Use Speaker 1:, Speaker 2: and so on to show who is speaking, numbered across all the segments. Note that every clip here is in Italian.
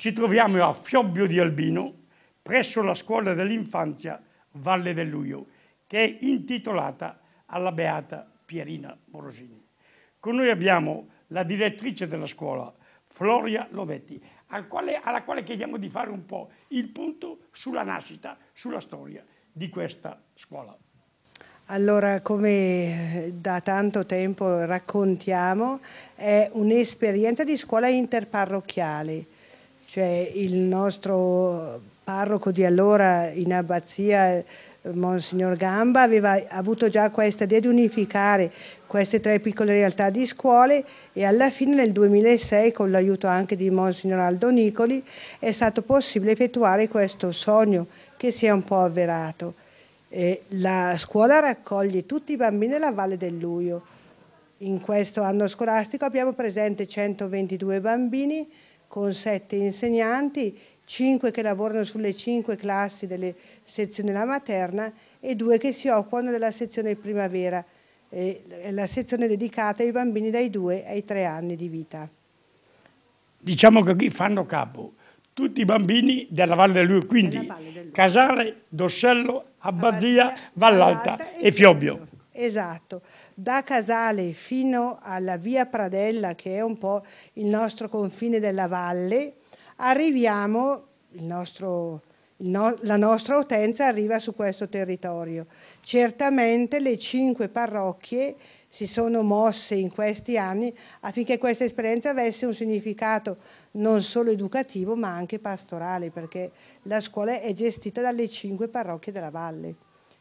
Speaker 1: Ci troviamo a Fiobbio di Albino, presso la scuola dell'infanzia Valle del Luio, che è intitolata alla beata Pierina Morosini. Con noi abbiamo la direttrice della scuola, Floria Lovetti, al quale, alla quale chiediamo di fare un po'
Speaker 2: il punto
Speaker 1: sulla nascita, sulla storia di questa scuola.
Speaker 2: Allora, come eh, da tanto tempo raccontiamo, è un'esperienza di scuola interparrocchiale cioè il nostro parroco di allora in abbazia, Monsignor Gamba, aveva avuto già questa idea di unificare queste tre piccole realtà di scuole e alla fine nel 2006, con l'aiuto anche di Monsignor Aldo Nicoli, è stato possibile effettuare questo sogno che si è un po' avverato. Eh, la scuola raccoglie tutti i bambini della Valle del Luio. In questo anno scolastico abbiamo presente 122 bambini, con sette insegnanti, cinque che lavorano sulle cinque classi delle sezioni della materna e due che si occupano della sezione primavera, eh, la sezione dedicata ai bambini dai due ai tre anni di vita.
Speaker 1: Diciamo che qui fanno capo tutti i bambini della Valle dell'Uio, quindi Valle del Casale, Doscello, Abbazia, Vall'Alta e Fiobbio.
Speaker 2: Esatto, da Casale fino alla via Pradella, che è un po' il nostro confine della valle, arriviamo, nostro, no, la nostra utenza arriva su questo territorio. Certamente le cinque parrocchie si sono mosse in questi anni affinché questa esperienza avesse un significato non solo educativo ma anche pastorale, perché la scuola è gestita dalle cinque parrocchie della valle.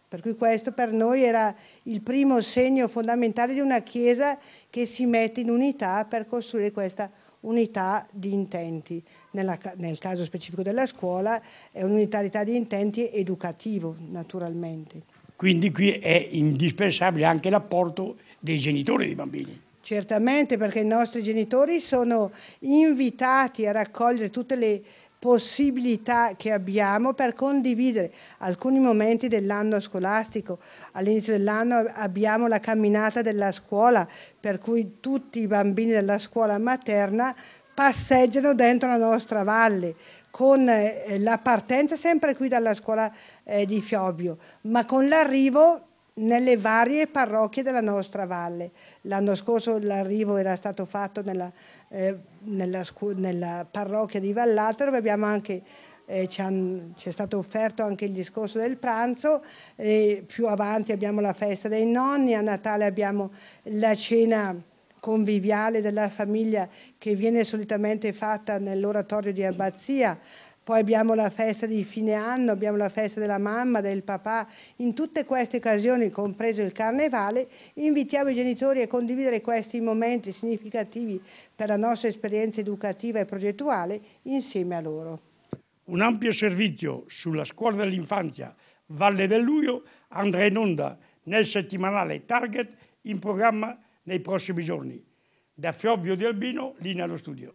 Speaker 2: Per cui questo per noi era il primo segno fondamentale di una Chiesa che si mette in unità per costruire questa unità di intenti. Nella, nel caso specifico della scuola è un'unitarietà di intenti educativo, naturalmente.
Speaker 1: Quindi qui è indispensabile anche l'apporto dei genitori dei bambini.
Speaker 2: Certamente perché i nostri genitori sono invitati a raccogliere tutte le possibilità che abbiamo per condividere alcuni momenti dell'anno scolastico. All'inizio dell'anno abbiamo la camminata della scuola, per cui tutti i bambini della scuola materna passeggiano dentro la nostra valle, con eh, la partenza sempre qui dalla scuola eh, di Fiobbio, ma con l'arrivo nelle varie parrocchie della nostra valle. L'anno scorso l'arrivo era stato fatto nella, eh, nella, nella parrocchia di Vallata dove abbiamo anche eh, ci, han, ci, è stato offerto anche il discorso del pranzo, e più avanti abbiamo la festa dei nonni, a Natale abbiamo la cena conviviale della famiglia che viene solitamente fatta nell'oratorio di Abbazia, poi abbiamo la festa di fine anno, abbiamo la festa della mamma, del papà, in tutte queste occasioni, compreso il carnevale, invitiamo i genitori a condividere questi momenti significativi per la nostra esperienza educativa e progettuale insieme a loro.
Speaker 1: Un ampio servizio sulla scuola dell'infanzia Valle del Luglio andrà in onda nel settimanale Target in programma nei prossimi giorni. Da Fiobbio Di Albino, linea allo studio.